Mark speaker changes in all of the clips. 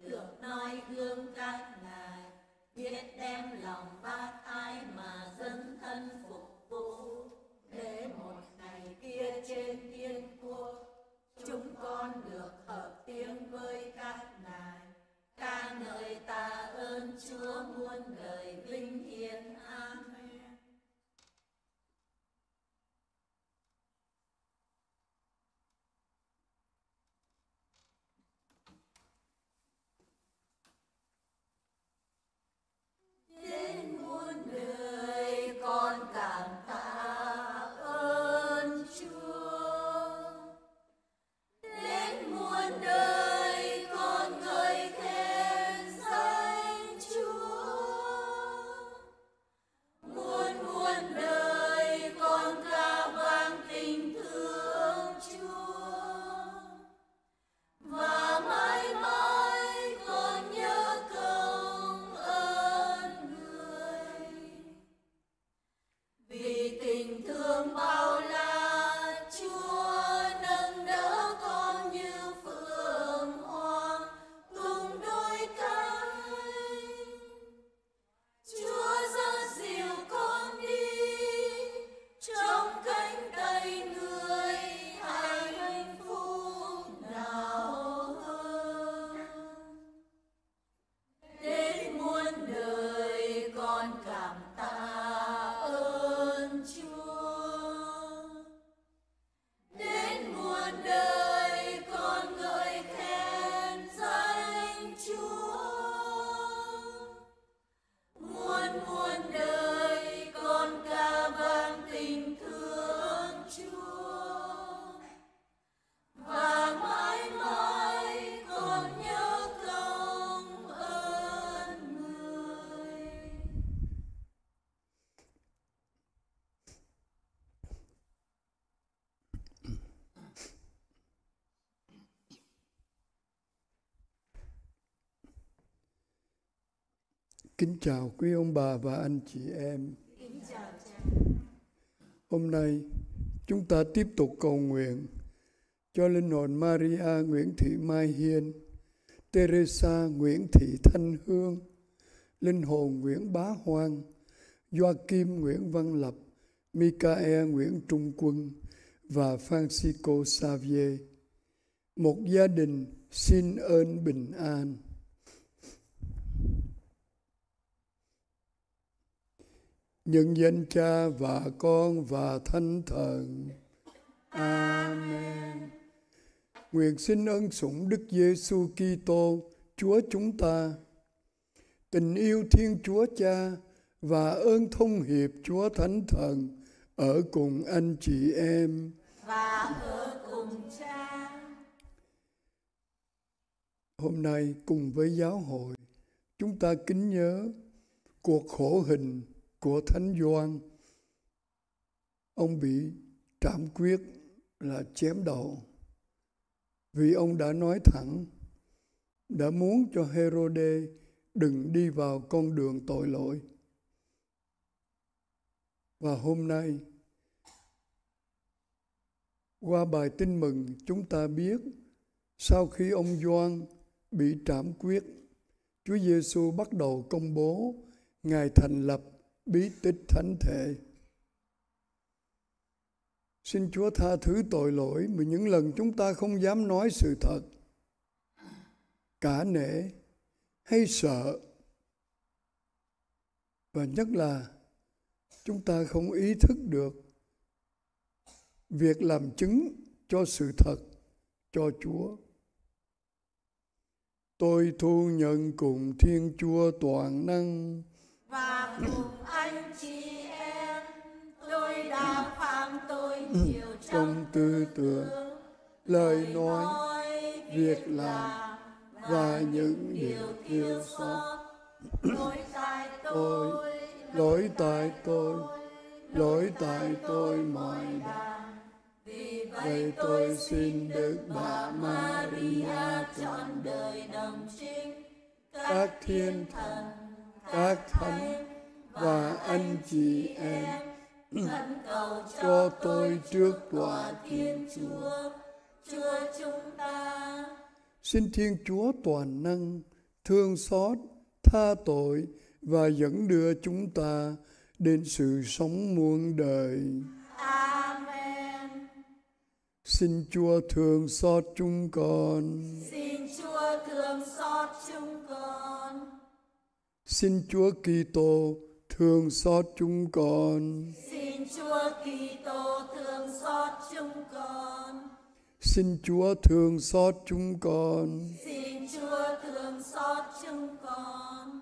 Speaker 1: được noi gương các ngài biết đem lòng bác ai mà dân thân phục vụ để một ngày kia trên thiên quốc chúng con được hợp tiếng với các ngài ca ngợi ta ơn chúa muôn đời vinh hiển an
Speaker 2: Kính chào quý ông bà và anh chị em. Hôm nay chúng ta tiếp tục cầu nguyện cho linh hồn Maria Nguyễn Thị Mai Hiên, Teresa Nguyễn Thị Thanh Hương, linh hồn Nguyễn Bá Hoang, Joachim Nguyễn Văn Lập, Michael Nguyễn Trung Quân và Francisco Xavier. Một gia đình xin ơn bình an. nhân danh cha và con và thánh thần amen nguyện xin ơn sủng đức giêsu kitô chúa chúng ta tình yêu thiên chúa cha và ơn thông hiệp chúa thánh thần ở cùng anh chị em
Speaker 1: và ở cùng cha
Speaker 2: hôm nay cùng với giáo hội chúng ta kính nhớ cuộc khổ hình của Thánh gioan. Ông bị trảm quyết là chém đầu vì ông đã nói thẳng đã muốn cho Herode đừng đi vào con đường tội lỗi. Và hôm nay qua bài tin mừng chúng ta biết sau khi ông Gioan bị trảm quyết, Chúa Giêsu bắt đầu công bố Ngài thành lập bí tích thánh thể. Xin Chúa tha thứ tội lỗi mà những lần chúng ta không dám nói sự thật, cả nể hay sợ. Và nhất là chúng ta không ý thức được việc làm chứng cho sự thật cho Chúa. Tôi thu nhận cùng Thiên Chúa toàn năng
Speaker 1: và cùng anh chị em tôi đã phạm tôi ừ, nhiều trong
Speaker 2: tư tưởng lời nói việc làm và những điều thiếu sót
Speaker 1: lỗi tại
Speaker 2: tôi lỗi tại tôi lỗi tại tôi mọi đà vì vậy tôi xin được Bà Maria chọn đời
Speaker 1: đồng trinh
Speaker 2: các thiên thần các thánh và anh chị em
Speaker 1: khẩn cầu cho tôi trước tòa thiên chúa chúa chúng ta
Speaker 2: xin thiên chúa toàn năng thương xót tha tội và dẫn đưa chúng ta đến sự sống muôn đời
Speaker 1: amen
Speaker 2: xin chúa thương xót chúng con
Speaker 1: xin chúa thương xót chúng con
Speaker 2: Xin Chúa Kitô thương xót chúng con.
Speaker 1: Xin Chúa Kitô thương xót chúng con.
Speaker 2: Xin Chúa thương xót chúng con.
Speaker 1: Xin Chúa thương xót chúng con.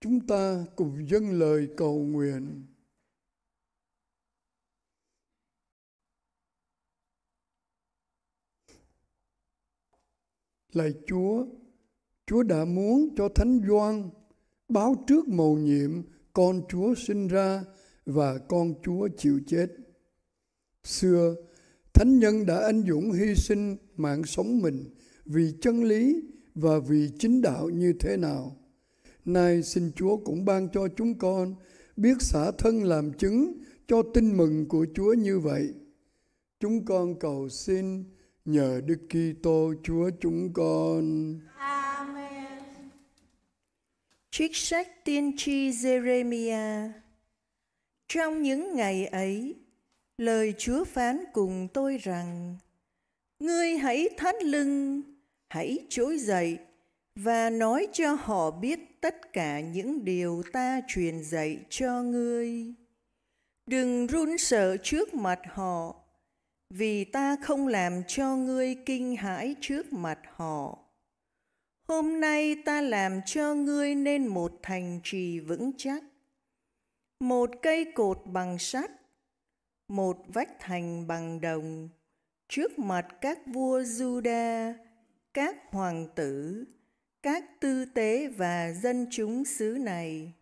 Speaker 2: Chúng ta cùng dâng lời cầu nguyện. Lạy Chúa, Chúa đã muốn cho Thánh Doan báo trước mầu nhiệm con Chúa sinh ra và con Chúa chịu chết. Xưa, Thánh nhân đã anh dũng hy sinh mạng sống mình vì chân lý và vì chính đạo như thế nào. Nay xin Chúa cũng ban cho chúng con biết xả thân làm chứng cho tin mừng của Chúa như vậy. Chúng con cầu xin nhờ Đức Kitô Chúa chúng con.
Speaker 3: Trích sách tiên tri Jeremia Trong những ngày ấy, lời Chúa phán cùng tôi rằng, Ngươi hãy thắt lưng, hãy trỗi dậy và nói cho họ biết tất cả những điều ta truyền dạy cho ngươi. Đừng run sợ trước mặt họ, vì ta không làm cho ngươi kinh hãi trước mặt họ Hôm nay ta làm cho ngươi nên một thành trì vững chắc, một cây cột bằng sắt, một vách thành bằng đồng, trước mặt các vua Juda, các hoàng tử, các tư tế và dân chúng xứ này.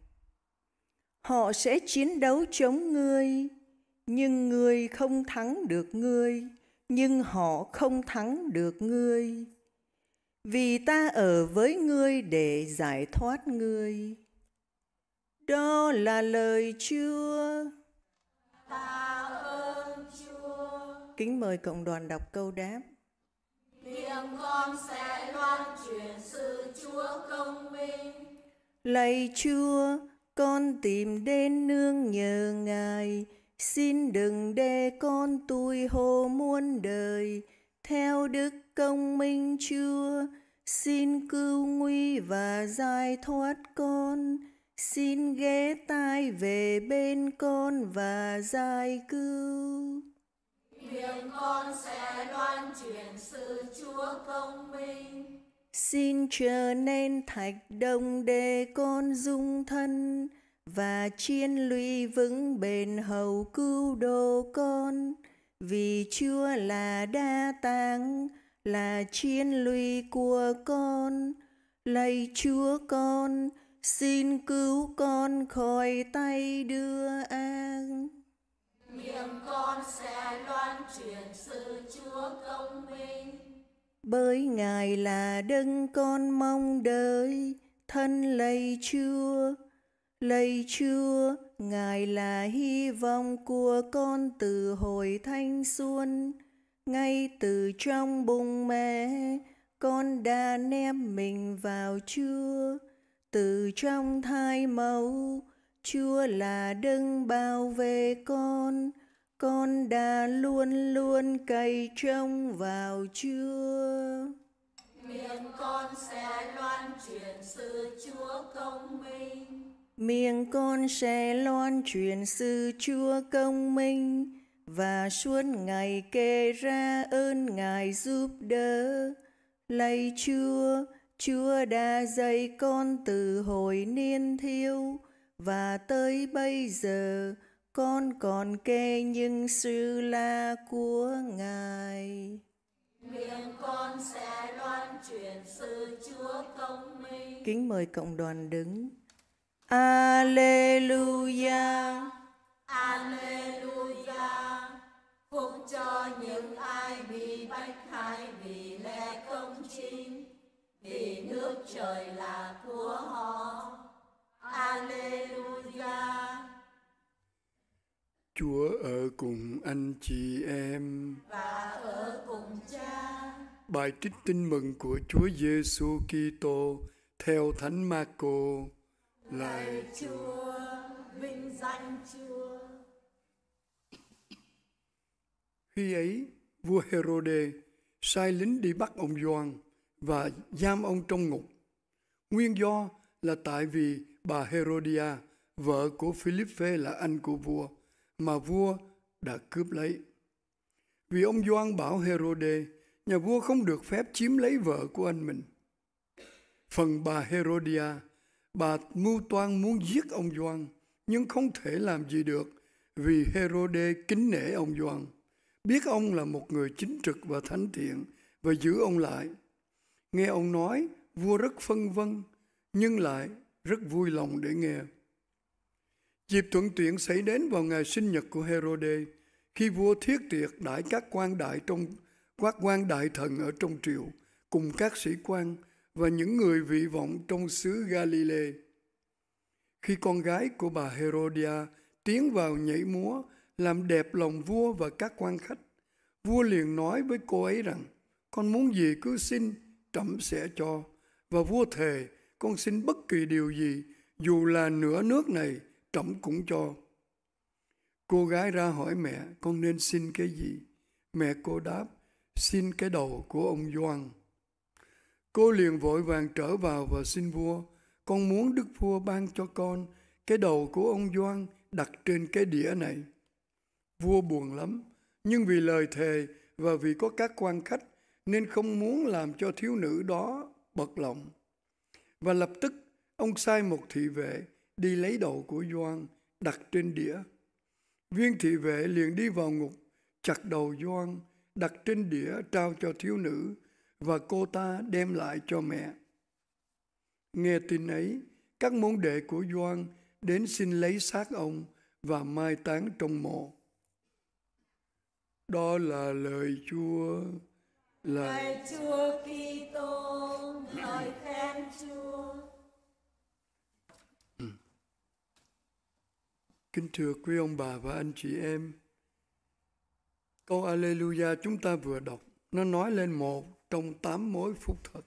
Speaker 3: Họ sẽ chiến đấu chống ngươi, nhưng ngươi không thắng được ngươi, nhưng họ không thắng được ngươi vì ta ở với ngươi để giải thoát ngươi. Đó là lời Chúa.
Speaker 1: Ta ơn Chúa.
Speaker 3: Kính mời cộng đoàn đọc câu đáp.
Speaker 1: Miệng con sẽ loan truyền sự Chúa công minh.
Speaker 3: Lạy Chúa, con tìm đến nương nhờ Ngài, xin đừng để con tôi hồ muôn đời theo đức công minh Chúa xin cứu nguy và giải thoát con xin ghé tai về bên con và giải cứu miệng con
Speaker 1: sẽ loan truyền sự chúa công minh
Speaker 3: xin trở nên thạch đồng để con dung thân và chiên lũy vững bền hầu cứu độ con vì chúa là đa tàng là chiên lụy của con lạy chúa con xin cứu con khỏi tay đưa an
Speaker 1: miệng con sẽ loan truyền sự chúa công minh
Speaker 3: bởi ngài là đấng con mong đợi thân lạy chúa lạy chúa ngài là hy vọng của con từ hồi thanh xuân ngay từ trong bụng mẹ con đã ném mình vào chúa từ trong thai mẫu chúa là đấng bảo vệ con con đã luôn luôn cày trông vào chúa miệng
Speaker 1: con sẽ loan truyền sự chúa công minh
Speaker 3: miệng con sẽ loan truyền sự chúa công minh và suốt ngày kể ra ơn Ngài giúp đỡ. Lạy Chúa, Chúa đã dạy con từ hồi niên thiêu và tới bây giờ con còn kê những sự la của Ngài.
Speaker 1: Miệng con sẽ loan truyền sự Chúa công minh.
Speaker 3: Kính mời cộng đoàn đứng. Alleluia.
Speaker 1: Alleluia cũng cho những ai bị bách hại vì lẽ công chính vì nước trời là của họ Alleluia
Speaker 2: Chúa ở cùng anh chị em
Speaker 1: và ở cùng cha.
Speaker 2: Bài trích tin mừng của Chúa Giêsu Kitô theo Thánh Marco. lạy
Speaker 1: Chúa, vinh danh Chúa.
Speaker 2: Khi ấy, vua Herode sai lính đi bắt ông Gioan và giam ông trong ngục. Nguyên do là tại vì bà Herodia, vợ của Philippe là anh của vua, mà vua đã cướp lấy. Vì ông Doan bảo Herode, nhà vua không được phép chiếm lấy vợ của anh mình. Phần bà Herodia, bà mưu toan muốn giết ông Doan, nhưng không thể làm gì được vì Herode kính nể ông Doan biết ông là một người chính trực và thánh thiện và giữ ông lại. Nghe ông nói, vua rất phân vân, nhưng lại rất vui lòng để nghe. Dịp thuận tiện xảy đến vào ngày sinh nhật của Herode, khi vua thiết tiệc đãi các quan đại trong quát quan đại thần ở trong triều cùng các sĩ quan và những người vị vọng trong xứ Galilee. Khi con gái của bà Herodia tiến vào nhảy múa làm đẹp lòng vua và các quan khách. Vua liền nói với cô ấy rằng, con muốn gì cứ xin, trẫm sẽ cho. Và vua thề, con xin bất kỳ điều gì, dù là nửa nước này, trẫm cũng cho. Cô gái ra hỏi mẹ, con nên xin cái gì? Mẹ cô đáp, xin cái đầu của ông Doan. Cô liền vội vàng trở vào và xin vua, con muốn đức vua ban cho con cái đầu của ông Doan đặt trên cái đĩa này. Vua buồn lắm, nhưng vì lời thề và vì có các quan khách nên không muốn làm cho thiếu nữ đó bật lòng. Và lập tức ông sai một thị vệ đi lấy đầu của Doan đặt trên đĩa. Viên thị vệ liền đi vào ngục, chặt đầu Doan, đặt trên đĩa trao cho thiếu nữ và cô ta đem lại cho mẹ. Nghe tin ấy, các môn đệ của Doan đến xin lấy xác ông và mai táng trong mộ. Đó là lời Chúa. Lời,
Speaker 1: Chúa Kitô, lời khen Chúa.
Speaker 2: Kính thưa quý ông bà và anh chị em, câu Alleluia chúng ta vừa đọc, nó nói lên một trong tám mối phúc thật.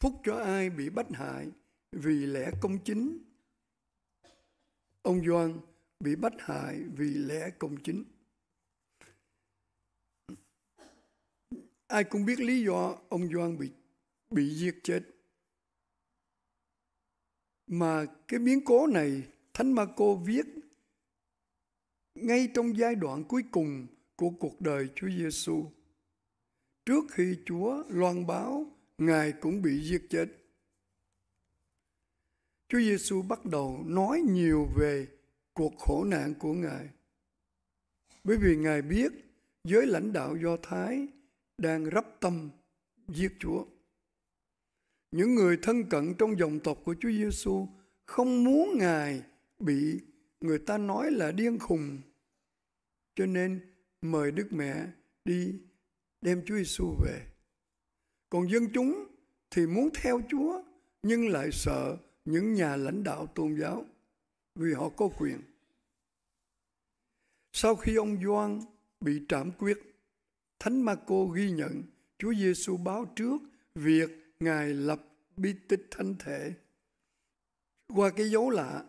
Speaker 2: Phúc cho ai bị bắt hại vì lẽ công chính. Ông Doan bị bắt hại vì lẽ công chính. Ai cũng biết lý do ông Doan bị bị giết chết. Mà cái biến cố này Thánh Marco viết ngay trong giai đoạn cuối cùng của cuộc đời Chúa Giêsu. Trước khi Chúa loan báo Ngài cũng bị giết chết. Chúa Giêsu bắt đầu nói nhiều về cuộc khổ nạn của Ngài. Bởi vì Ngài biết giới lãnh đạo Do Thái đang rắp tâm giết Chúa. Những người thân cận trong dòng tộc của Chúa Giêsu không muốn Ngài bị người ta nói là điên khùng. Cho nên mời Đức Mẹ đi đem Chúa Giêsu về. Còn dân chúng thì muốn theo Chúa nhưng lại sợ những nhà lãnh đạo tôn giáo vì họ có quyền. Sau khi ông Doan bị trảm quyết Thánh Marco ghi nhận Chúa Giêsu báo trước việc Ngài lập bí tích thánh thể. Qua cái dấu lạ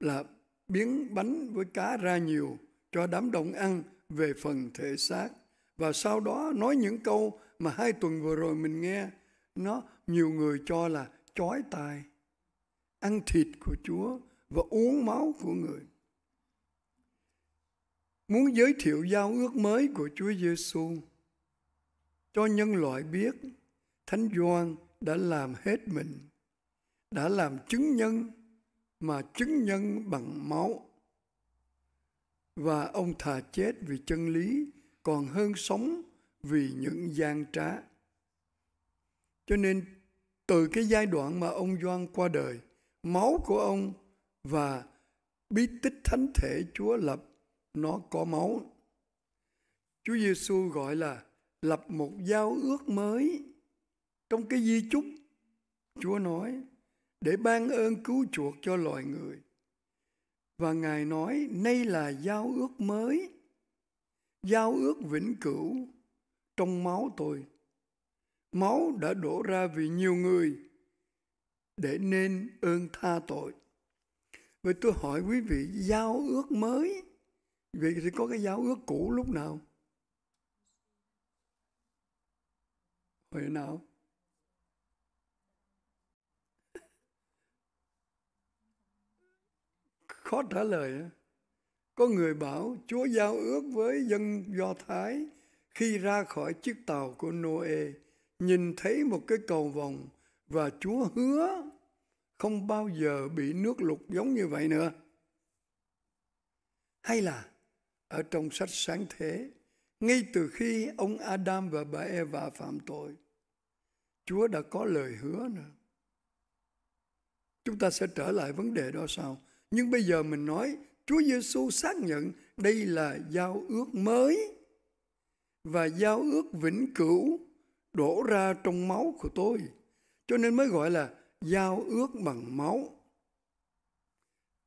Speaker 2: là biến bánh với cá ra nhiều cho đám đông ăn về phần thể xác và sau đó nói những câu mà hai tuần vừa rồi mình nghe nó nhiều người cho là chói tai ăn thịt của Chúa và uống máu của người muốn giới thiệu giao ước mới của Chúa Giêsu cho nhân loại biết Thánh Gioan đã làm hết mình, đã làm chứng nhân mà chứng nhân bằng máu. Và ông thà chết vì chân lý còn hơn sống vì những gian trá. Cho nên từ cái giai đoạn mà ông Doan qua đời, máu của ông và bí tích thánh thể Chúa lập nó có máu. Chúa Giêsu gọi là lập một giao ước mới. Trong cái di chúc, Chúa nói để ban ơn cứu chuộc cho loài người. Và Ngài nói nay là giao ước mới, giao ước vĩnh cửu trong máu tôi. Máu đã đổ ra vì nhiều người để nên ơn tha tội. Vậy tôi hỏi quý vị giao ước mới Vậy thì có cái giáo ước cũ lúc nào? Hồi nào? Khó trả lời. Có người bảo Chúa giao ước với dân Do Thái khi ra khỏi chiếc tàu của Noe, nhìn thấy một cái cầu vòng và Chúa hứa không bao giờ bị nước lụt giống như vậy nữa. Hay là ở trong sách sáng thế ngay từ khi ông Adam và bà Eva phạm tội Chúa đã có lời hứa nữa chúng ta sẽ trở lại vấn đề đó sau nhưng bây giờ mình nói Chúa Giêsu xác nhận đây là giao ước mới và giao ước vĩnh cửu đổ ra trong máu của tôi cho nên mới gọi là giao ước bằng máu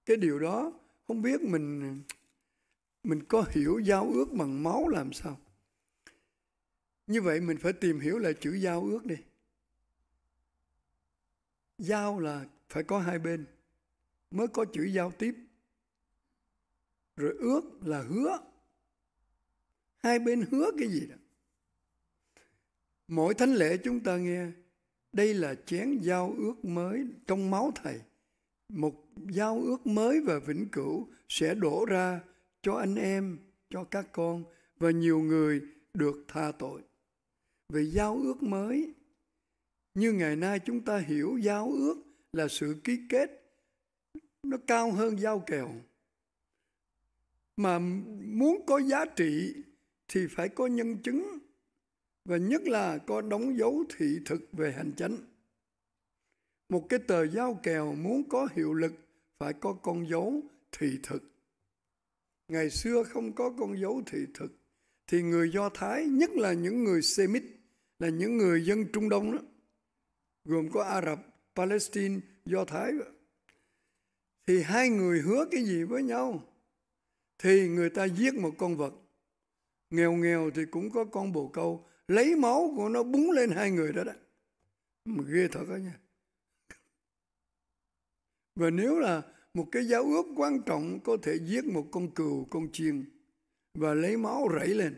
Speaker 2: cái điều đó không biết mình mình có hiểu giao ước bằng máu làm sao như vậy mình phải tìm hiểu lại chữ giao ước đi giao là phải có hai bên mới có chữ giao tiếp rồi ước là hứa hai bên hứa cái gì đó mỗi thánh lễ chúng ta nghe đây là chén giao ước mới trong máu thầy một giao ước mới và vĩnh cửu sẽ đổ ra cho anh em, cho các con và nhiều người được tha tội. Về giao ước mới, như ngày nay chúng ta hiểu giao ước là sự ký kết nó cao hơn giao kèo. Mà muốn có giá trị thì phải có nhân chứng và nhất là có đóng dấu thị thực về hành chánh. Một cái tờ giao kèo muốn có hiệu lực phải có con dấu thị thực ngày xưa không có con dấu thị thực thì người Do Thái, nhất là những người Semit, là những người dân Trung Đông đó, gồm có Ả Rập, Palestine, Do Thái, thì hai người hứa cái gì với nhau? Thì người ta giết một con vật, nghèo nghèo thì cũng có con bồ câu, lấy máu của nó búng lên hai người đó đó. Mà ghê thật đó nha. Và nếu là một cái giáo ước quan trọng có thể giết một con cừu, con chiên và lấy máu rảy lên.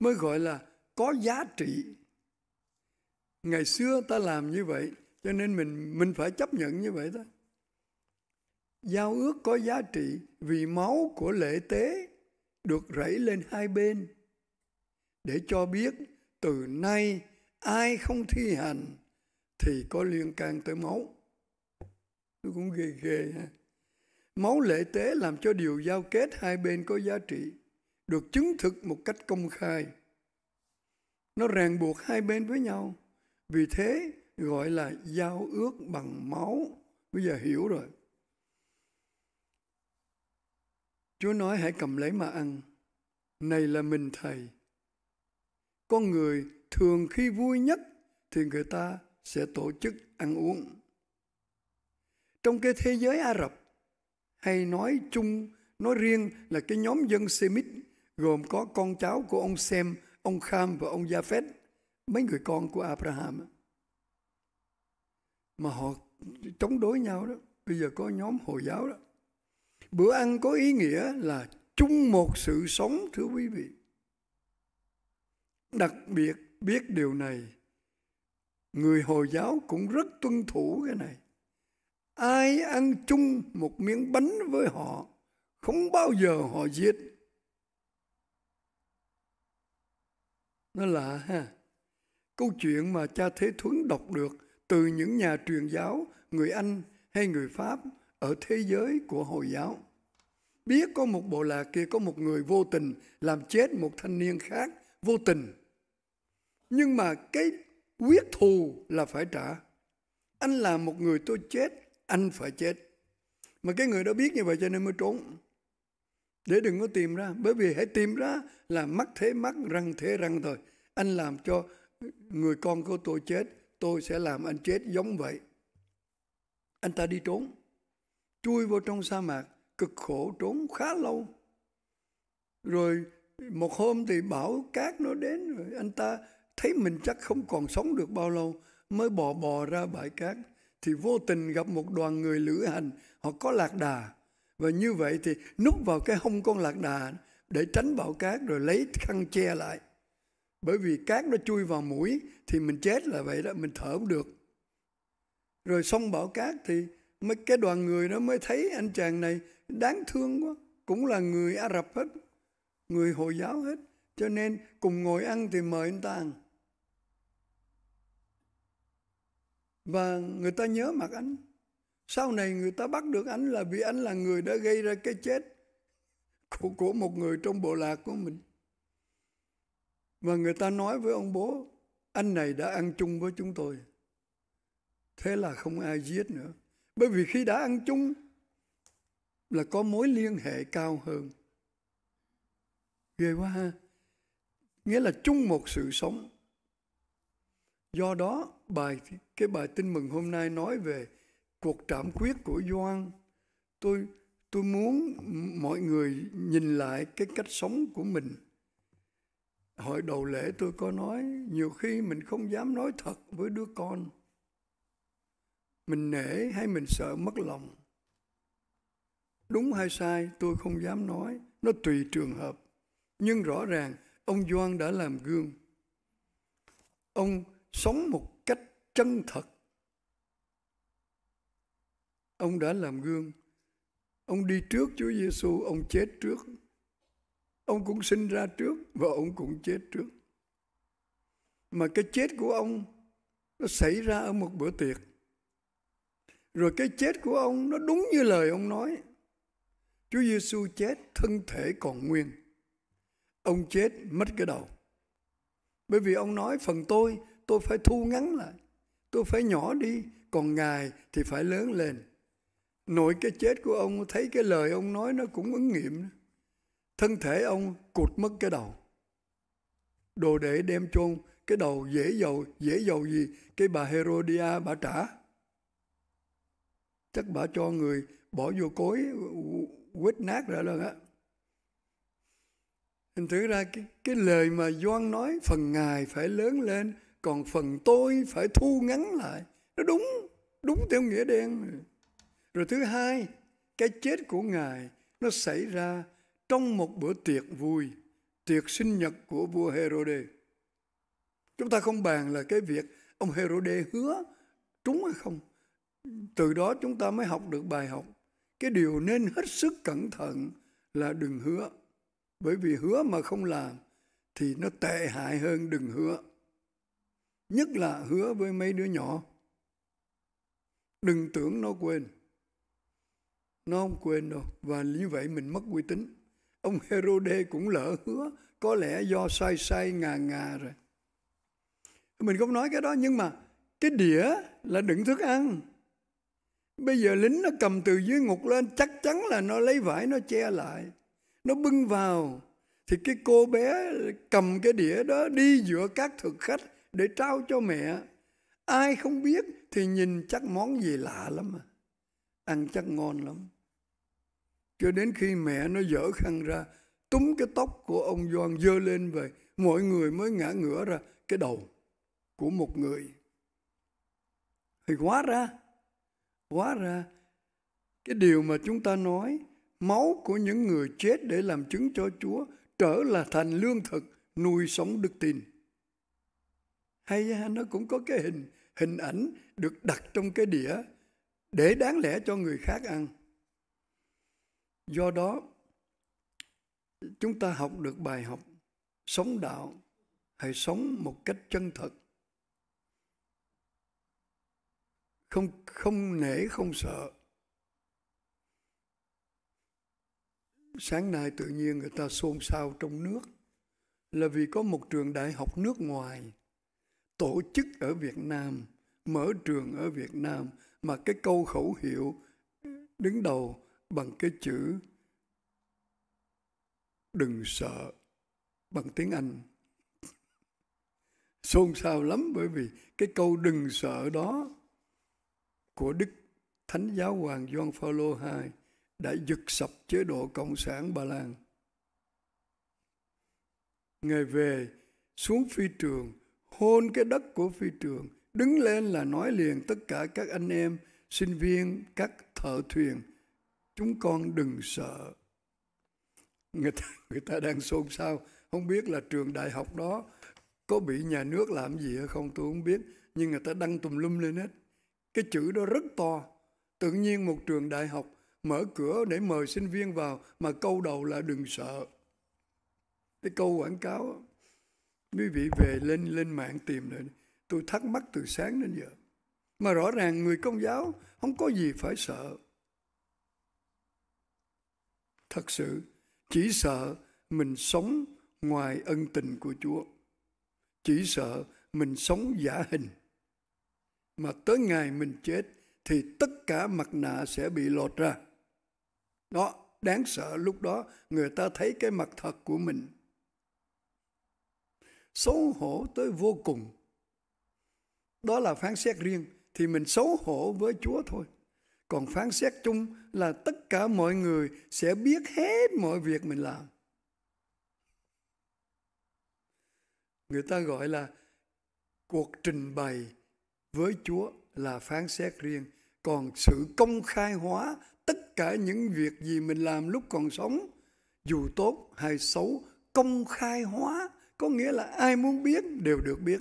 Speaker 2: Mới gọi là có giá trị. Ngày xưa ta làm như vậy, cho nên mình mình phải chấp nhận như vậy thôi. Giao ước có giá trị vì máu của lễ tế được rảy lên hai bên để cho biết từ nay ai không thi hành thì có liên can tới máu nó cũng ghê ghê ha máu lễ tế làm cho điều giao kết hai bên có giá trị được chứng thực một cách công khai nó ràng buộc hai bên với nhau vì thế gọi là giao ước bằng máu bây giờ hiểu rồi chúa nói hãy cầm lấy mà ăn này là mình thầy con người thường khi vui nhất thì người ta sẽ tổ chức ăn uống trong cái thế giới Ả Rập hay nói chung nói riêng là cái nhóm dân Semit gồm có con cháu của ông Sem, ông Kham và ông Japheth, mấy người con của Abraham. Mà họ chống đối nhau đó, bây giờ có nhóm Hồi giáo đó. Bữa ăn có ý nghĩa là chung một sự sống thưa quý vị. Đặc biệt biết điều này, người Hồi giáo cũng rất tuân thủ cái này ai ăn chung một miếng bánh với họ không bao giờ họ giết nó lạ ha câu chuyện mà cha thế thuấn đọc được từ những nhà truyền giáo người anh hay người pháp ở thế giới của hồi giáo biết có một bộ lạc kia có một người vô tình làm chết một thanh niên khác vô tình nhưng mà cái quyết thù là phải trả anh là một người tôi chết anh phải chết mà cái người đó biết như vậy cho nên mới trốn để đừng có tìm ra bởi vì hãy tìm ra là mắt thế mắt răng thế răng thôi anh làm cho người con của tôi chết tôi sẽ làm anh chết giống vậy anh ta đi trốn chui vào trong sa mạc cực khổ trốn khá lâu rồi một hôm thì bão cát nó đến rồi anh ta thấy mình chắc không còn sống được bao lâu mới bò bò ra bãi cát thì vô tình gặp một đoàn người lữ hành họ có lạc đà và như vậy thì núp vào cái hông con lạc đà để tránh bão cát rồi lấy khăn che lại bởi vì cát nó chui vào mũi thì mình chết là vậy đó mình thở không được rồi xong bão cát thì mấy cái đoàn người nó mới thấy anh chàng này đáng thương quá cũng là người Ả Rập hết người Hồi giáo hết cho nên cùng ngồi ăn thì mời anh ta ăn và người ta nhớ mặt anh sau này người ta bắt được anh là vì anh là người đã gây ra cái chết của, của một người trong bộ lạc của mình và người ta nói với ông bố anh này đã ăn chung với chúng tôi thế là không ai giết nữa bởi vì khi đã ăn chung là có mối liên hệ cao hơn ghê quá ha nghĩa là chung một sự sống Do đó, bài cái bài tin mừng hôm nay nói về cuộc trảm quyết của Gioan. Tôi tôi muốn mọi người nhìn lại cái cách sống của mình. Hồi đầu lễ tôi có nói nhiều khi mình không dám nói thật với đứa con. Mình nể hay mình sợ mất lòng. Đúng hay sai tôi không dám nói, nó tùy trường hợp. Nhưng rõ ràng ông Doan đã làm gương. Ông sống một cách chân thật ông đã làm gương ông đi trước Chúa Giêsu ông chết trước ông cũng sinh ra trước và ông cũng chết trước mà cái chết của ông nó xảy ra ở một bữa tiệc rồi cái chết của ông nó đúng như lời ông nói Chúa Giêsu chết thân thể còn nguyên ông chết mất cái đầu bởi vì ông nói phần tôi tôi phải thu ngắn lại tôi phải nhỏ đi còn ngài thì phải lớn lên nội cái chết của ông thấy cái lời ông nói nó cũng ứng nghiệm thân thể ông cụt mất cái đầu đồ đệ đem chôn cái đầu dễ dầu dễ dầu gì cái bà Herodia bà trả chắc bà cho người bỏ vô cối quết nát ra luôn á thành thử ra cái, cái lời mà Doan nói phần ngài phải lớn lên còn phần tôi phải thu ngắn lại nó đúng đúng theo nghĩa đen rồi. rồi thứ hai cái chết của ngài nó xảy ra trong một bữa tiệc vui tiệc sinh nhật của vua Herode chúng ta không bàn là cái việc ông Herode hứa trúng hay không từ đó chúng ta mới học được bài học cái điều nên hết sức cẩn thận là đừng hứa bởi vì hứa mà không làm thì nó tệ hại hơn đừng hứa nhất là hứa với mấy đứa nhỏ đừng tưởng nó quên nó không quên đâu và như vậy mình mất uy tín ông Herode cũng lỡ hứa có lẽ do sai sai ngà ngà rồi mình không nói cái đó nhưng mà cái đĩa là đựng thức ăn bây giờ lính nó cầm từ dưới ngục lên chắc chắn là nó lấy vải nó che lại nó bưng vào thì cái cô bé cầm cái đĩa đó đi giữa các thực khách để trao cho mẹ ai không biết thì nhìn chắc món gì lạ lắm à. ăn chắc ngon lắm cho đến khi mẹ nó dở khăn ra túm cái tóc của ông Doan dơ lên về mọi người mới ngã ngửa ra cái đầu của một người thì hóa ra hóa ra cái điều mà chúng ta nói máu của những người chết để làm chứng cho Chúa trở là thành lương thực nuôi sống đức tin hay nó cũng có cái hình hình ảnh được đặt trong cái đĩa để đáng lẽ cho người khác ăn do đó chúng ta học được bài học sống đạo hay sống một cách chân thật không không nể không sợ sáng nay tự nhiên người ta xôn xao trong nước là vì có một trường đại học nước ngoài tổ chức ở Việt Nam, mở trường ở Việt Nam mà cái câu khẩu hiệu đứng đầu bằng cái chữ đừng sợ bằng tiếng Anh. Xôn xao lắm bởi vì cái câu đừng sợ đó của Đức Thánh giáo hoàng John Paulo II đã giật sập chế độ Cộng sản Ba Lan. Ngày về xuống phi trường hôn cái đất của phi trường đứng lên là nói liền tất cả các anh em sinh viên các thợ thuyền chúng con đừng sợ người ta người ta đang xôn xao không biết là trường đại học đó có bị nhà nước làm gì hay không tôi không biết nhưng người ta đăng tùm lum lên hết cái chữ đó rất to tự nhiên một trường đại học mở cửa để mời sinh viên vào mà câu đầu là đừng sợ cái câu quảng cáo quý vị về lên lên mạng tìm rồi, tôi thắc mắc từ sáng đến giờ mà rõ ràng người công giáo không có gì phải sợ thật sự chỉ sợ mình sống ngoài ân tình của chúa chỉ sợ mình sống giả hình mà tới ngày mình chết thì tất cả mặt nạ sẽ bị lột ra đó đáng sợ lúc đó người ta thấy cái mặt thật của mình xấu hổ tới vô cùng đó là phán xét riêng thì mình xấu hổ với chúa thôi còn phán xét chung là tất cả mọi người sẽ biết hết mọi việc mình làm người ta gọi là cuộc trình bày với chúa là phán xét riêng còn sự công khai hóa tất cả những việc gì mình làm lúc còn sống dù tốt hay xấu công khai hóa có nghĩa là ai muốn biết đều được biết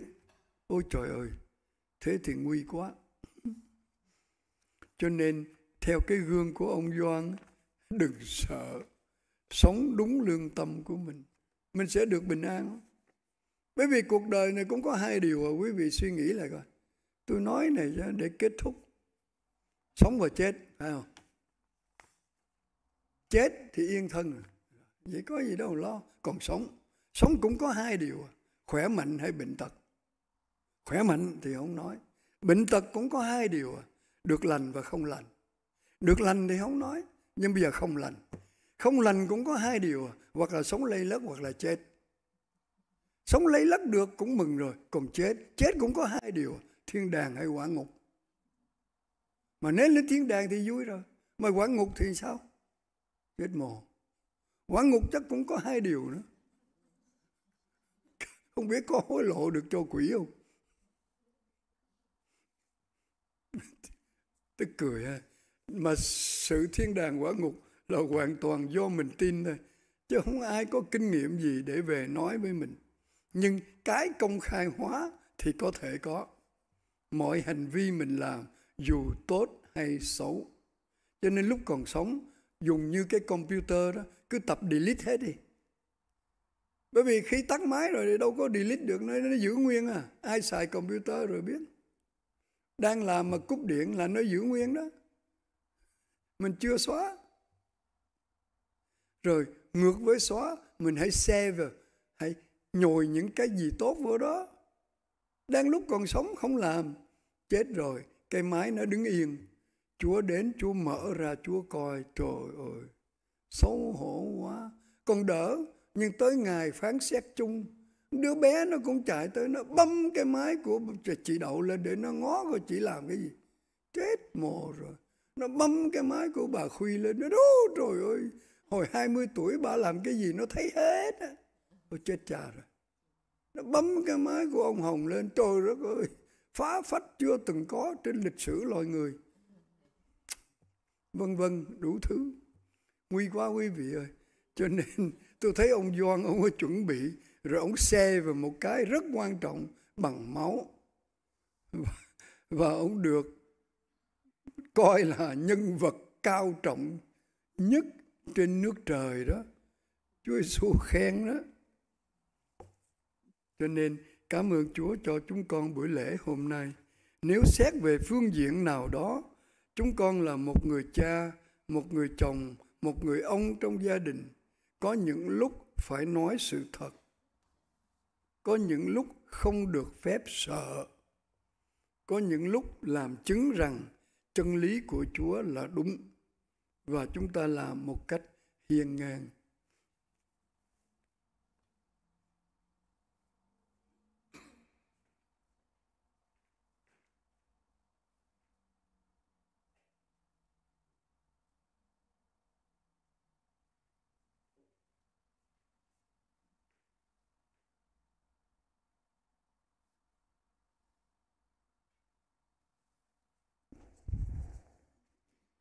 Speaker 2: ôi trời ơi thế thì nguy quá cho nên theo cái gương của ông doan đừng sợ sống đúng lương tâm của mình mình sẽ được bình an bởi vì cuộc đời này cũng có hai điều mà quý vị suy nghĩ lại coi tôi nói này để kết thúc sống và chết phải không chết thì yên thân vậy có gì đâu lo còn sống Sống cũng có hai điều, khỏe mạnh hay bệnh tật. Khỏe mạnh thì không nói. Bệnh tật cũng có hai điều, được lành và không lành. Được lành thì không nói, nhưng bây giờ không lành. Không lành cũng có hai điều, hoặc là sống lây lất hoặc là chết. Sống lây lất được cũng mừng rồi, còn chết. Chết cũng có hai điều, thiên đàng hay quả ngục. Mà nếu lên thiên đàng thì vui rồi, mà quả ngục thì sao? Chết mồ. Quả ngục chắc cũng có hai điều nữa không biết có hối lộ được cho quỷ không tức cười ha mà sự thiên đàng quả ngục là hoàn toàn do mình tin thôi chứ không ai có kinh nghiệm gì để về nói với mình nhưng cái công khai hóa thì có thể có mọi hành vi mình làm dù tốt hay xấu cho nên lúc còn sống dùng như cái computer đó cứ tập delete hết đi bởi vì khi tắt máy rồi thì đâu có delete được nó, nó giữ nguyên à ai xài computer rồi biết đang làm mà cúp điện là nó giữ nguyên đó mình chưa xóa rồi ngược với xóa mình hãy save hãy nhồi những cái gì tốt vô đó đang lúc còn sống không làm chết rồi cây máy nó đứng yên chúa đến chúa mở ra chúa coi trời ơi xấu hổ quá còn đỡ nhưng tới ngày phán xét chung đứa bé nó cũng chạy tới nó bấm cái máy của chị đậu lên để nó ngó rồi chị làm cái gì chết mồ rồi nó bấm cái máy của bà khuy lên nó đố trời ơi hồi 20 tuổi bà làm cái gì nó thấy hết á ôi chết cha rồi nó bấm cái máy của ông hồng lên trời đất ơi phá phách chưa từng có trên lịch sử loài người vân vân đủ thứ nguy quá quý vị ơi cho nên tôi thấy ông Doan ông ấy chuẩn bị rồi ông xe vào một cái rất quan trọng bằng máu và, và ông được coi là nhân vật cao trọng nhất trên nước trời đó Chúa Giêsu khen đó cho nên cảm ơn Chúa cho chúng con buổi lễ hôm nay nếu xét về phương diện nào đó chúng con là một người cha một người chồng một người ông trong gia đình có những lúc phải nói sự thật có những lúc không được phép sợ có những lúc làm chứng rằng chân lý của chúa là đúng và chúng ta làm một cách hiền ngang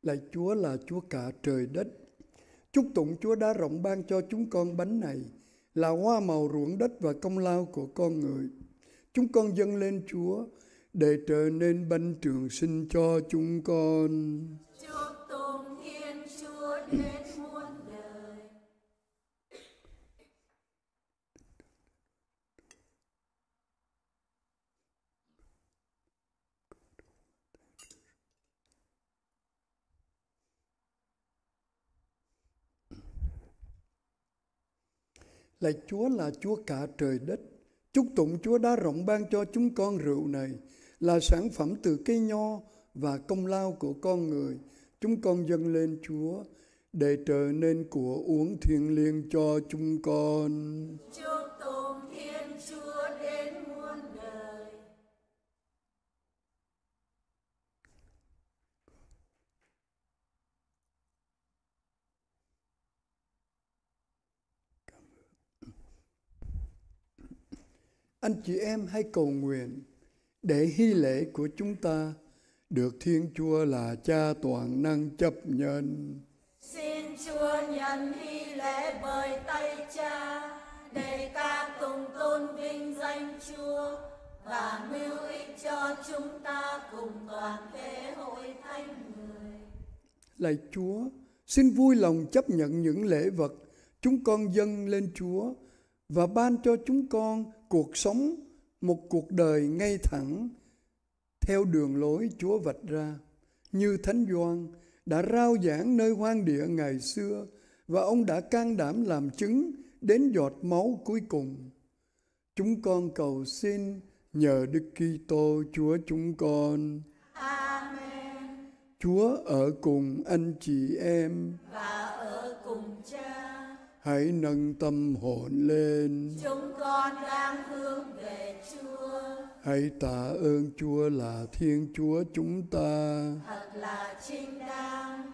Speaker 2: Lạy Chúa là Chúa cả trời đất. Chúc tụng Chúa đã rộng ban cho chúng con bánh này là hoa màu ruộng đất và công lao của con người. Chúng con dâng lên Chúa để trở nên bánh trường sinh cho chúng con.
Speaker 1: Chúc tụng Thiên Chúa đến.
Speaker 2: Lạy Chúa là Chúa cả trời đất. Chúc tụng Chúa đã rộng ban cho chúng con rượu này là sản phẩm từ cây nho và công lao của con người. Chúng con dâng lên Chúa để trở nên của uống thiêng liêng cho chúng con. Chúa anh chị em hãy cầu nguyện để hy lễ của chúng ta được Thiên Chúa là Cha toàn năng chấp nhận.
Speaker 1: Xin Chúa nhận hy lễ bởi tay Cha để ca tùng tôn vinh danh Chúa và mưu ích cho chúng ta cùng toàn thế hội thánh người.
Speaker 2: Lạy Chúa, xin vui lòng chấp nhận những lễ vật chúng con dâng lên Chúa và ban cho chúng con cuộc sống một cuộc đời ngay thẳng theo đường lối Chúa vạch ra như Thánh Doan đã rao giảng nơi hoang địa ngày xưa và ông đã can đảm làm chứng đến giọt máu cuối cùng. Chúng con cầu xin nhờ Đức Kitô Chúa chúng con. Amen. Chúa ở cùng anh chị em
Speaker 1: và ở cùng cha
Speaker 2: hãy nâng tâm hồn lên.
Speaker 1: Chúng con đang hướng về Chúa.
Speaker 2: Hãy tạ ơn Chúa là Thiên Chúa chúng ta.
Speaker 1: Thật là chính đáng.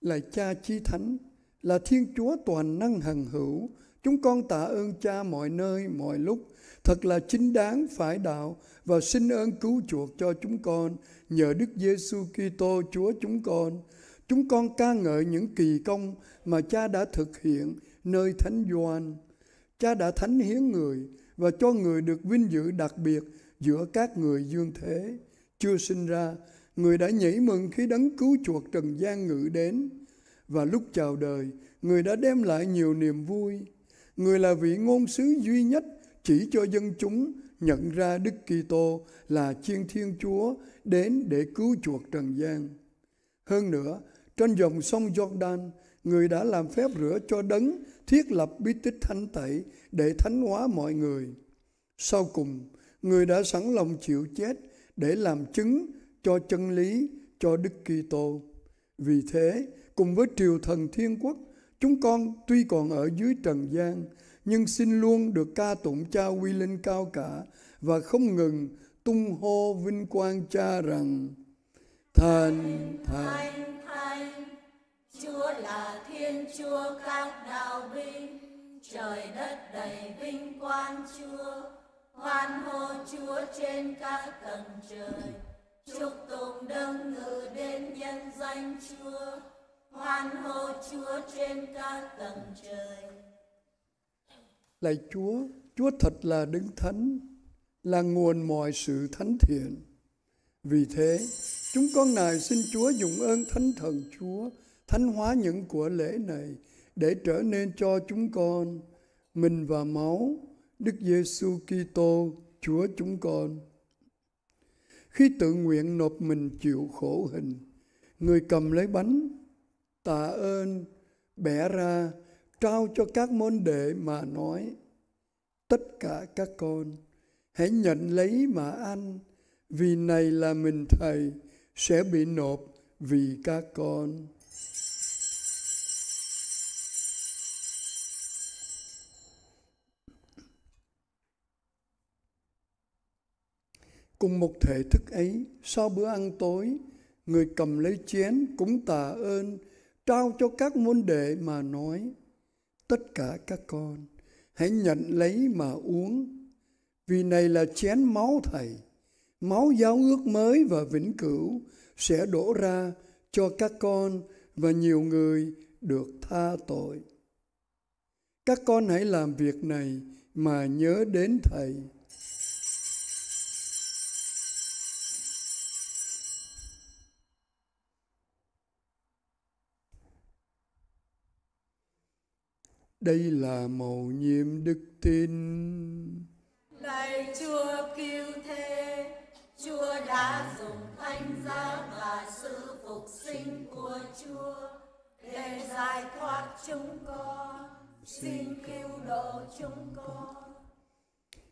Speaker 2: Là Cha chi Thánh, là Thiên Chúa toàn năng hằng hữu. Chúng con tạ ơn Cha mọi nơi, mọi lúc. Thật là chính đáng phải đạo và xin ơn cứu chuộc cho chúng con nhờ Đức Giêsu Kitô Chúa chúng con. Chúng con ca ngợi những kỳ công mà cha đã thực hiện nơi Thánh Doan. Cha đã thánh hiến người và cho người được vinh dự đặc biệt giữa các người dương thế. Chưa sinh ra, người đã nhảy mừng khi đấng cứu chuộc Trần gian ngự đến. Và lúc chào đời, người đã đem lại nhiều niềm vui. Người là vị ngôn sứ duy nhất chỉ cho dân chúng nhận ra Đức Kitô là chiên Thiên Chúa đến để cứu chuộc trần gian. Hơn nữa, trên dòng sông Jordan, người đã làm phép rửa cho đấng thiết lập bí tích thánh tẩy để thánh hóa mọi người. Sau cùng, người đã sẵn lòng chịu chết để làm chứng cho chân lý cho Đức Kitô. Vì thế, cùng với triều thần thiên quốc, chúng con tuy còn ở dưới trần gian, nhưng xin luôn được ca tụng cha uy linh cao cả và không ngừng tung hô vinh quang cha rằng thành thành
Speaker 1: anh chúa là thiên chúa các đạo binh trời đất đầy vinh quang chúa hoan hô chúa trên các tầng trời chúc tụng đấng ngự đến nhân danh chúa hoan hô chúa trên các tầng trời
Speaker 2: lạy chúa chúa thật là đứng thánh là nguồn mọi sự thánh thiện vì thế, chúng con nài xin Chúa dùng ơn Thánh Thần Chúa thánh hóa những của lễ này để trở nên cho chúng con mình và máu Đức Giêsu Kitô Chúa chúng con. Khi tự nguyện nộp mình chịu khổ hình, người cầm lấy bánh tạ ơn bẻ ra trao cho các môn đệ mà nói tất cả các con hãy nhận lấy mà ăn vì này là mình thầy sẽ bị nộp vì các con. Cùng một thể thức ấy, sau bữa ăn tối, người cầm lấy chén cũng tạ ơn, trao cho các môn đệ mà nói, tất cả các con, hãy nhận lấy mà uống, vì này là chén máu Thầy máu giáo ước mới và vĩnh cửu sẽ đổ ra cho các con và nhiều người được tha tội. Các con hãy làm việc này mà nhớ đến Thầy. Đây là mầu nhiệm đức tin.
Speaker 1: Lạy Chúa cứu thế, Chúa đã dùng thánh giá và sự phục sinh của Chúa để giải thoát chúng con, xin cứu độ chúng con.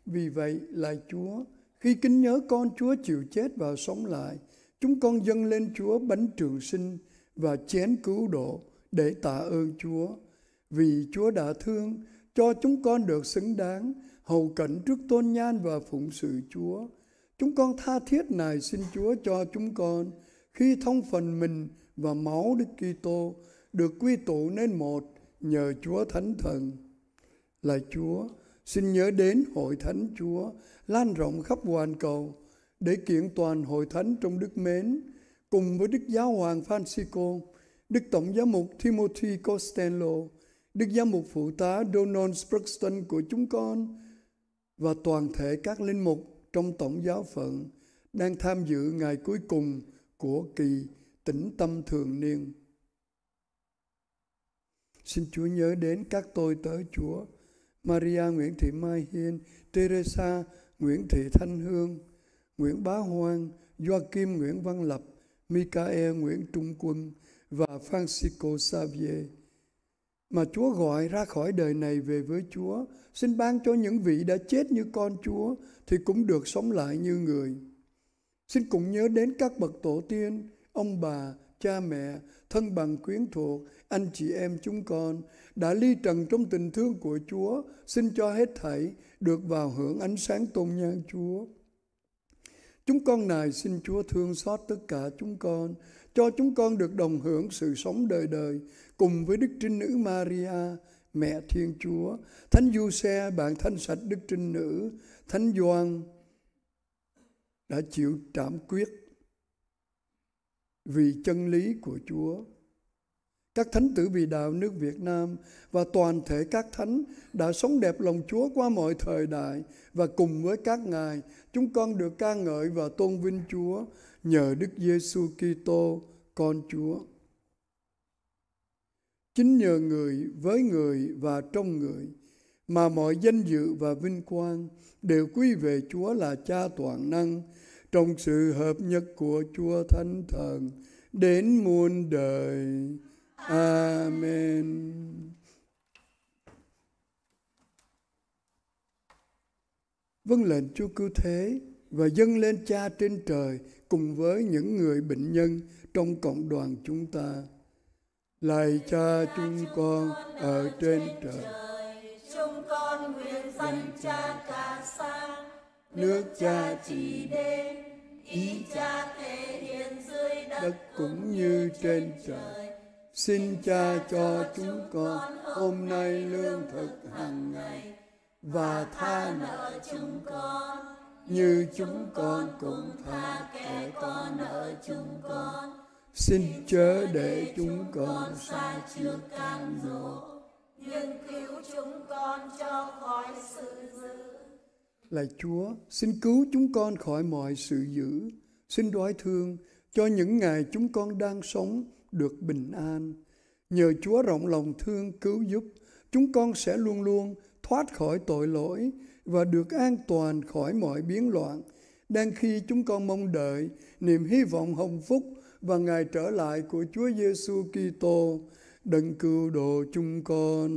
Speaker 2: Vì vậy, lạy Chúa, khi kính nhớ con Chúa chịu chết và sống lại, chúng con dâng lên Chúa bánh trường sinh và chén cứu độ để tạ ơn Chúa. Vì Chúa đã thương, cho chúng con được xứng đáng, hầu cận trước tôn nhan và phụng sự Chúa – Chúng con tha thiết này xin Chúa cho chúng con khi thông phần mình và máu Đức Kitô được quy tụ nên một nhờ Chúa Thánh Thần. Là Chúa, xin nhớ đến hội thánh Chúa lan rộng khắp hoàn cầu để kiện toàn hội thánh trong đức mến cùng với Đức Giáo Hoàng Francisco, Đức Tổng Giám mục Timothy Costello, Đức Giám mục Phụ tá Donald Spruxton của chúng con và toàn thể các linh mục trong tổng giáo phận đang tham dự ngày cuối cùng của kỳ tĩnh tâm thường niên. Xin Chúa nhớ đến các tôi tới Chúa, Maria Nguyễn Thị Mai Hiên, Teresa Nguyễn Thị Thanh Hương, Nguyễn Bá Hoang, Joachim Nguyễn Văn Lập, Michael Nguyễn Trung Quân và Francisco Xavier mà Chúa gọi ra khỏi đời này về với Chúa, xin ban cho những vị đã chết như con Chúa thì cũng được sống lại như người. Xin cũng nhớ đến các bậc tổ tiên, ông bà, cha mẹ, thân bằng quyến thuộc, anh chị em chúng con đã ly trần trong tình thương của Chúa, xin cho hết thảy được vào hưởng ánh sáng tôn nhan Chúa. Chúng con này xin Chúa thương xót tất cả chúng con, cho chúng con được đồng hưởng sự sống đời đời cùng với Đức Trinh Nữ Maria, Mẹ Thiên Chúa, Thánh Du Xe, bạn thanh sạch Đức Trinh Nữ, Thánh Doan đã chịu trảm quyết vì chân lý của Chúa. Các thánh tử vì đạo nước Việt Nam và toàn thể các thánh đã sống đẹp lòng Chúa qua mọi thời đại và cùng với các ngài, chúng con được ca ngợi và tôn vinh Chúa nhờ Đức Giêsu Kitô, con Chúa chính nhờ người với người và trong người mà mọi danh dự và vinh quang đều quy về Chúa là Cha toàn năng trong sự hợp nhất của Chúa Thánh Thần đến muôn đời. Amen. Vâng lệnh Chúa cứu thế và dâng lên Cha trên trời cùng với những người bệnh nhân trong cộng đoàn chúng ta. Lạy cha chúng con ở trên trời,
Speaker 1: chúng con nguyện dân cha cả xa,
Speaker 2: nước cha
Speaker 1: chỉ đến, ý cha thể hiện dưới đất,
Speaker 2: cũng như trên trời. Xin cha cho chúng con hôm nay lương thực hàng ngày và tha nợ
Speaker 1: chúng con
Speaker 2: như chúng con cũng tha
Speaker 1: kẻ con nợ chúng con
Speaker 2: xin chớ để chúng con xa
Speaker 1: chưa cám dỗ nhưng cứu chúng con cho khỏi sự dữ
Speaker 2: lạy chúa xin cứu chúng con khỏi mọi sự dữ xin đói thương cho những ngày chúng con đang sống được bình an nhờ chúa rộng lòng thương cứu giúp chúng con sẽ luôn luôn thoát khỏi tội lỗi và được an toàn khỏi mọi biến loạn đang khi chúng con mong đợi niềm hy vọng hồng phúc và ngày trở lại của Chúa Giêsu Kitô đấng cứu độ chúng con.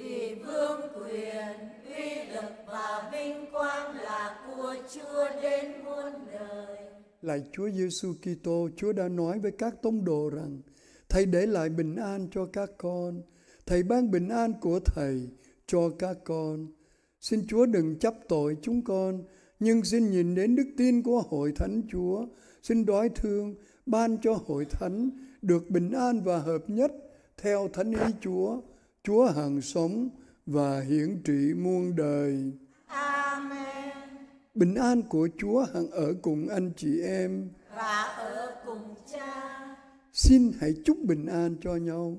Speaker 1: Vì vương quyền, uy lực và vinh quang là của Chúa đến muôn đời.
Speaker 2: Lạy Chúa Giêsu Kitô, Chúa đã nói với các tông đồ rằng: Thầy để lại bình an cho các con, Thầy ban bình an của Thầy cho các con. Xin Chúa đừng chấp tội chúng con, nhưng xin nhìn đến đức tin của hội thánh Chúa, xin đói thương ban cho hội thánh được bình an và hợp nhất theo thánh ý Chúa, Chúa hàng sống và hiển trị muôn đời. Amen. Bình an của Chúa hằng ở cùng anh chị em
Speaker 1: và ở cùng cha.
Speaker 2: Xin hãy chúc bình an cho nhau.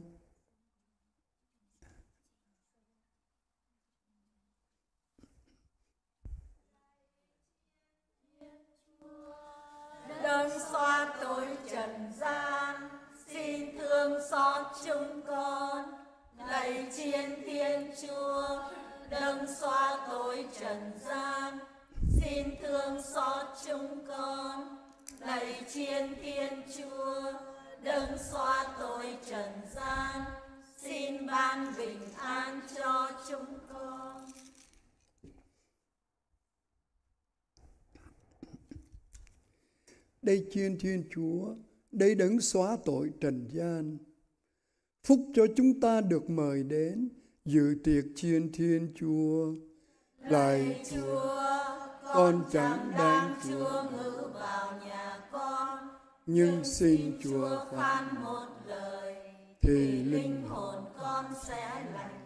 Speaker 1: đấng xóa tôi trần gian xin ban bình an cho chúng con
Speaker 2: đây chuyên thiên chúa đây đấng xóa tội trần gian phúc cho chúng ta được mời đến dự tiệc chiên thiên chúa lạy
Speaker 1: chúa con chẳng đáng chúa ngự vào
Speaker 2: nhà con nhưng xin Chúa
Speaker 1: phán một lời thì linh hồn con sẽ lành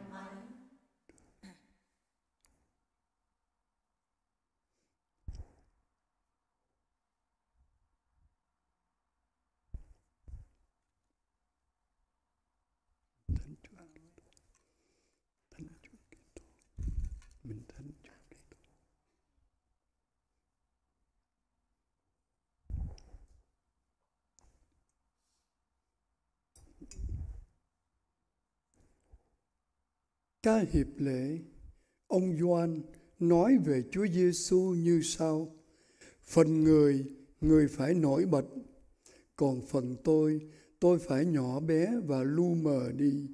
Speaker 2: Ca hiệp lễ, ông Doan nói về Chúa Giêsu như sau: Phần người, người phải nổi bật, còn phần tôi, tôi phải nhỏ bé và lu mờ đi.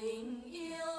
Speaker 1: tình yêu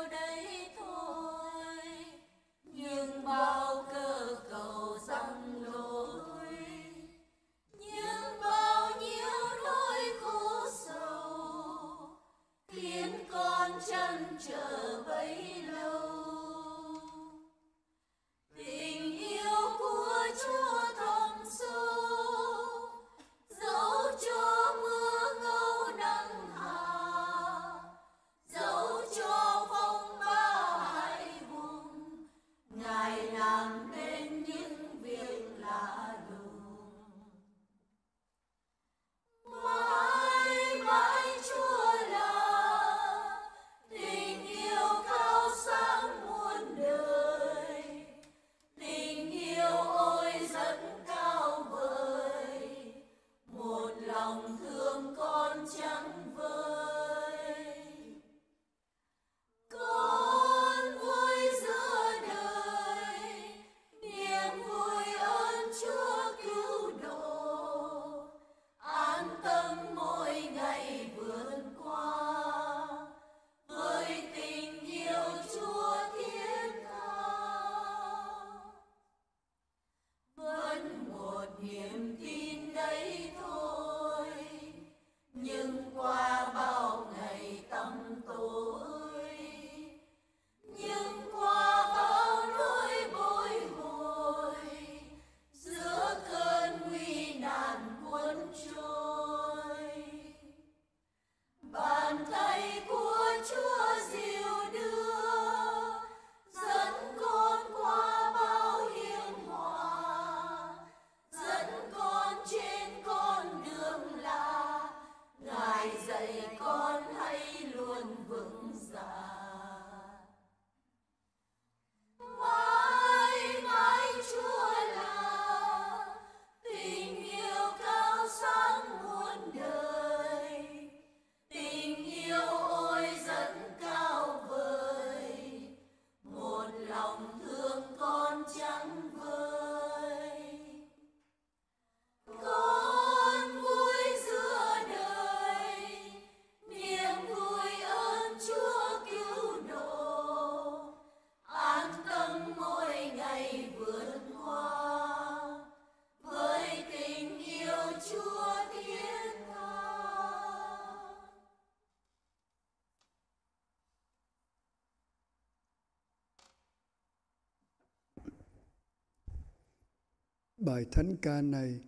Speaker 2: bài thánh ca này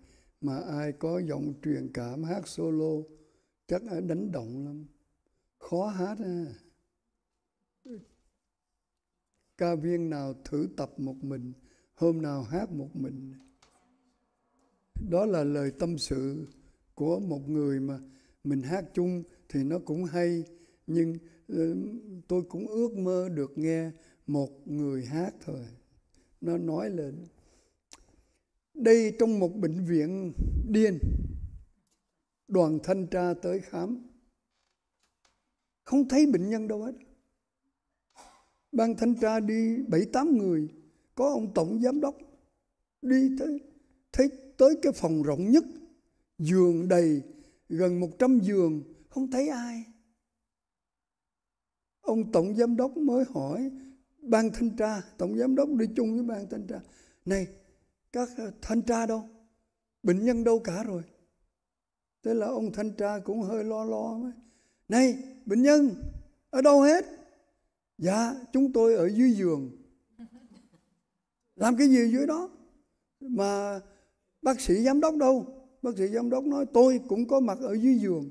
Speaker 2: mà ai có giọng truyền cảm hát solo chắc đánh động lắm khó hát à. ca viên nào thử tập một mình hôm nào hát một mình đó là lời tâm sự của một người mà mình hát chung thì nó cũng hay nhưng ờ, tôi cũng ước mơ được nghe một người hát thôi nó nói lên đây trong một bệnh viện điên đoàn thanh tra tới khám không thấy bệnh nhân đâu hết ban thanh tra đi bảy tám người có ông tổng giám đốc đi tới thấy tới cái phòng rộng nhất giường đầy gần 100 giường không thấy ai ông tổng giám đốc mới hỏi ban thanh tra tổng giám đốc đi chung với ban thanh tra này các ờ, thanh tra đâu bệnh nhân đâu cả rồi thế là ông thanh tra cũng hơi lo lo này bệnh nhân ở đâu hết dạ chúng tôi ở dưới giường làm cái gì dưới đó mà bác sĩ giám đốc đâu bác sĩ giám đốc nói tôi cũng có mặt ở dưới giường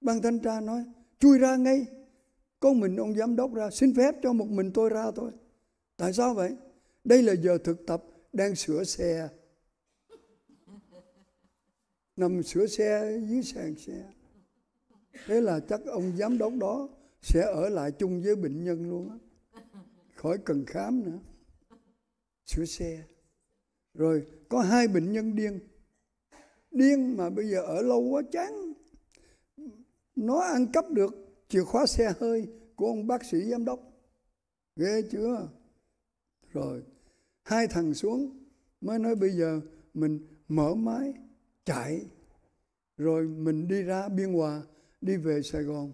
Speaker 2: ban thanh tra nói chui ra ngay có mình ông giám đốc ra xin phép cho một mình tôi ra thôi tại sao vậy đây là giờ thực tập đang sửa xe nằm sửa xe dưới sàn xe thế là chắc ông giám đốc đó sẽ ở lại chung với bệnh nhân luôn á khỏi cần khám nữa sửa xe rồi có hai bệnh nhân điên điên mà bây giờ ở lâu quá chán nó ăn cắp được chìa khóa xe hơi của ông bác sĩ giám đốc ghê chưa rồi hai thằng xuống mới nói bây giờ mình mở máy chạy rồi mình đi ra biên hòa đi về sài gòn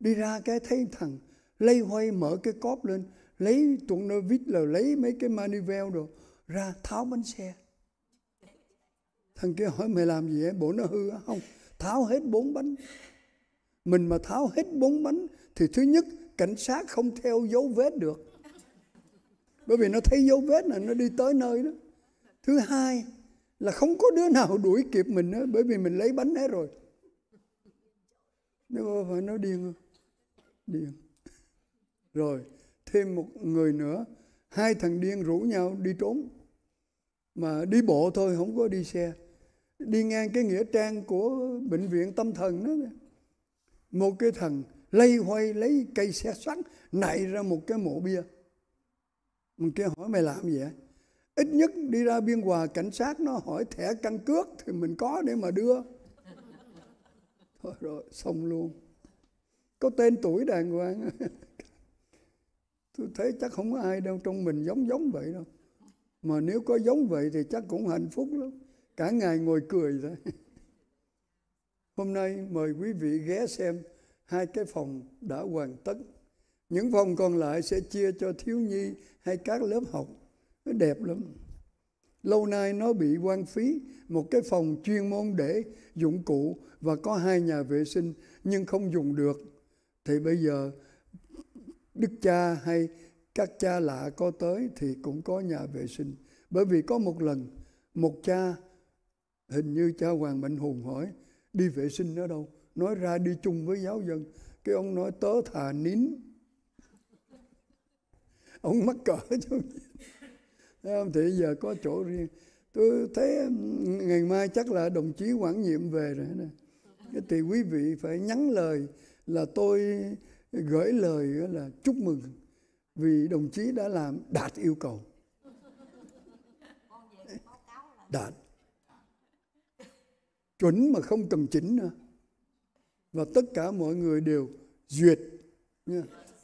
Speaker 2: đi ra cái thấy thằng lây hoay mở cái cóp lên lấy tuần nơ vít là lấy mấy cái manivel rồi ra tháo bánh xe thằng kia hỏi mày làm gì ấy bộ nó hư không tháo hết bốn bánh mình mà tháo hết bốn bánh thì thứ nhất cảnh sát không theo dấu vết được bởi vì nó thấy dấu vết là nó đi tới nơi đó thứ hai là không có đứa nào đuổi kịp mình nữa bởi vì mình lấy bánh hết rồi nếu phải nó điên không điên rồi thêm một người nữa hai thằng điên rủ nhau đi trốn mà đi bộ thôi không có đi xe đi ngang cái nghĩa trang của bệnh viện tâm thần đó một cái thằng lây hoay lấy cây xe xoắn nảy ra một cái mộ bia mình kia hỏi mày làm gì vậy ít nhất đi ra biên hòa cảnh sát nó hỏi thẻ căn cước thì mình có để mà đưa thôi rồi xong luôn có tên tuổi đàng hoàng tôi thấy chắc không có ai đâu trong mình giống giống vậy đâu mà nếu có giống vậy thì chắc cũng hạnh phúc lắm cả ngày ngồi cười thôi hôm nay mời quý vị ghé xem hai cái phòng đã hoàn tất những phòng còn lại sẽ chia cho thiếu nhi hay các lớp học nó đẹp lắm lâu nay nó bị quan phí một cái phòng chuyên môn để dụng cụ và có hai nhà vệ sinh nhưng không dùng được thì bây giờ đức cha hay các cha lạ có tới thì cũng có nhà vệ sinh bởi vì có một lần một cha hình như cha hoàng mạnh hùng hỏi đi vệ sinh ở đâu nói ra đi chung với giáo dân cái ông nói tớ thà nín ông mắc cỡ chứ thì giờ có chỗ riêng tôi thấy ừ, ngày mai chắc là đồng chí quản nhiệm về rồi nè thì quý vị phải nhắn lời là tôi gửi lời là chúc mừng vì đồng chí đã làm đạt yêu cầu đạt chuẩn mà không cần chỉnh nữa và tất cả mọi người đều duyệt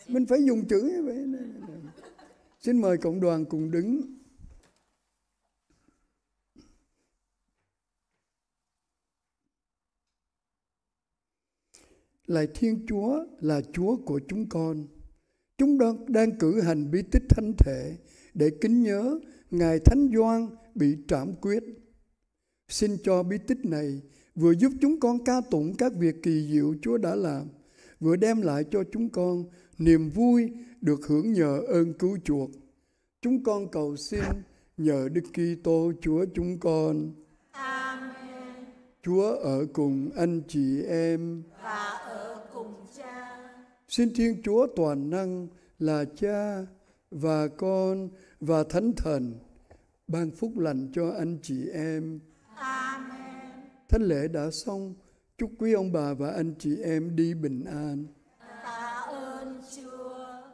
Speaker 2: mình phải dùng chữ như vậy Xin mời cộng đoàn cùng đứng. Lạy Thiên Chúa là Chúa của chúng con. Chúng đang, đang cử hành bí tích thánh thể để kính nhớ Ngài Thánh Doan bị trảm quyết. Xin cho bí tích này vừa giúp chúng con ca tụng các việc kỳ diệu Chúa đã làm, vừa đem lại cho chúng con niềm vui được hưởng nhờ ơn cứu chuộc. Chúng con cầu xin nhờ Đức Kitô Chúa chúng con.
Speaker 1: Amen.
Speaker 2: Chúa ở cùng anh chị em và
Speaker 1: ở cùng cha.
Speaker 2: Xin Thiên Chúa toàn năng là Cha và Con và Thánh Thần ban phúc lành cho anh chị em.
Speaker 1: Amen.
Speaker 2: Thánh lễ đã xong, chúc quý ông bà và anh chị em đi bình an.